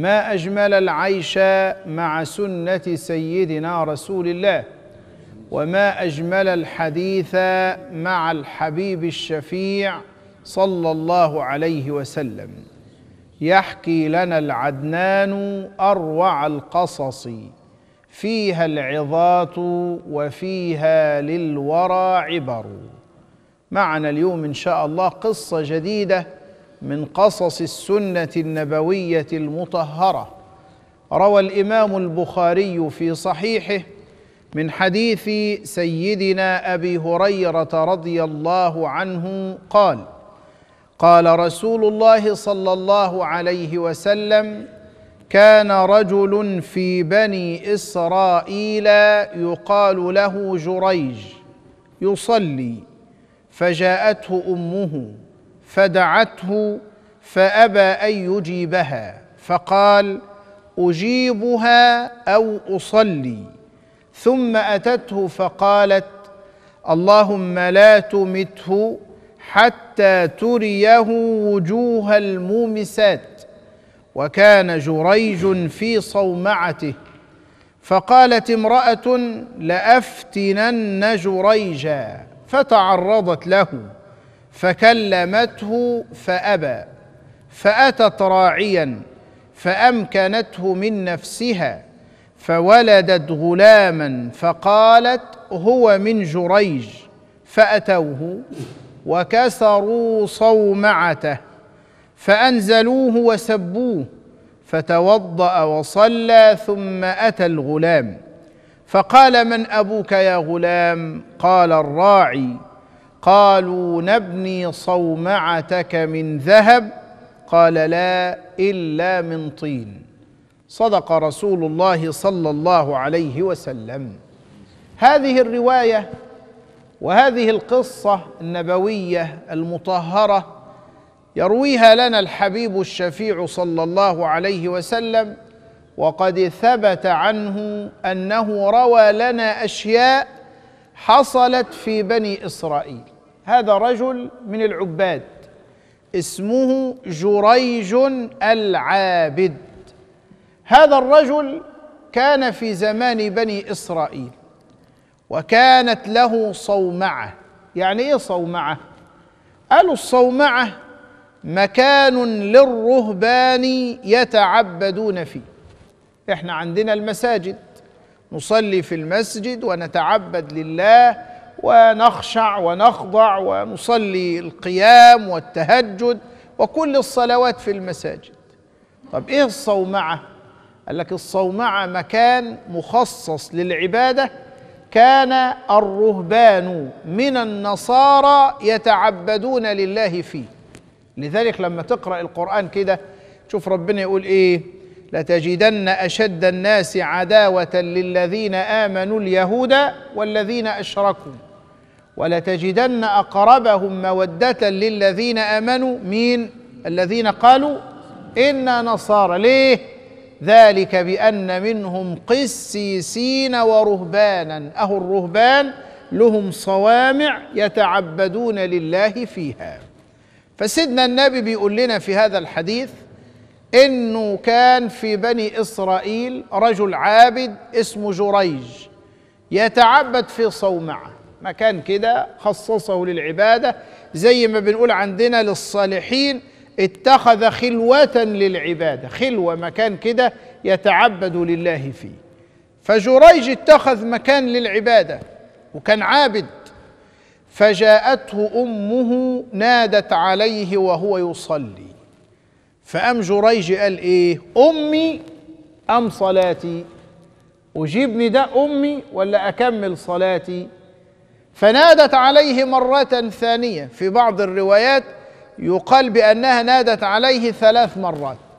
ما اجمل العيش مع سنه سيدنا رسول الله وما اجمل الحديث مع الحبيب الشفيع صلى الله عليه وسلم يحكي لنا العدنان اروع القصص فيها العظات وفيها للورى عبر معنا اليوم ان شاء الله قصه جديده من قصص السنه النبويه المطهره روى الامام البخاري في صحيحه من حديث سيدنا ابي هريره رضي الله عنه قال قال رسول الله صلى الله عليه وسلم كان رجل في بني اسرائيل يقال له جريج يصلي فجاءته امه فدعته فابى ان يجيبها فقال اجيبها او اصلي ثم اتته فقالت اللهم لا تمته حتى تريه وجوه المومسات وكان جريج في صومعته فقالت امراه لافتنن جريجا فتعرضت له فكلمته فابى فاتت راعيا فامكنته من نفسها فولدت غلاما فقالت هو من جريج فاتوه وكسروا صومعته فانزلوه وسبوه فتوضا وصلى ثم اتى الغلام فقال من ابوك يا غلام قال الراعي قالوا نبني صومعتك من ذهب قال لا الا من طين صدق رسول الله صلى الله عليه وسلم هذه الروايه وهذه القصه النبويه المطهره يرويها لنا الحبيب الشفيع صلى الله عليه وسلم وقد ثبت عنه انه روى لنا اشياء حصلت في بني اسرائيل هذا رجل من العباد اسمه جريج العابد هذا الرجل كان في زمان بني اسرائيل وكانت له صومعه يعني ايه صومعه قالوا الصومعه مكان للرهبان يتعبدون فيه احنا عندنا المساجد نصلي في المسجد ونتعبد لله ونخشع ونخضع ونصلي القيام والتهجد وكل الصلوات في المساجد طب ايه الصومعه قال لك الصومعه مكان مخصص للعباده كان الرهبان من النصارى يتعبدون لله فيه لذلك لما تقرا القران كده شوف ربنا يقول ايه لتجدن اشد الناس عداوه للذين امنوا اليهود والذين اشركوا ولتجدن اقربهم موده للذين امنوا مين الذين قالوا انا نصارى ليه ذلك بان منهم قسيسين ورهبانا اهو الرهبان لهم صوامع يتعبدون لله فيها فسيدنا النبي بيقول لنا في هذا الحديث انه كان في بني اسرائيل رجل عابد اسمه جريج يتعبد في صومعه مكان كده خصصه للعباده زي ما بنقول عندنا للصالحين اتخذ خلوه للعباده خلوه مكان كده يتعبد لله فيه فجريج اتخذ مكان للعباده وكان عابد فجاءته امه نادت عليه وهو يصلي فقام جريج قال ايه امي ام صلاتي اجيبني ده امي ولا اكمل صلاتي فنادت عليه مره ثانيه في بعض الروايات يقال بانها نادت عليه ثلاث مرات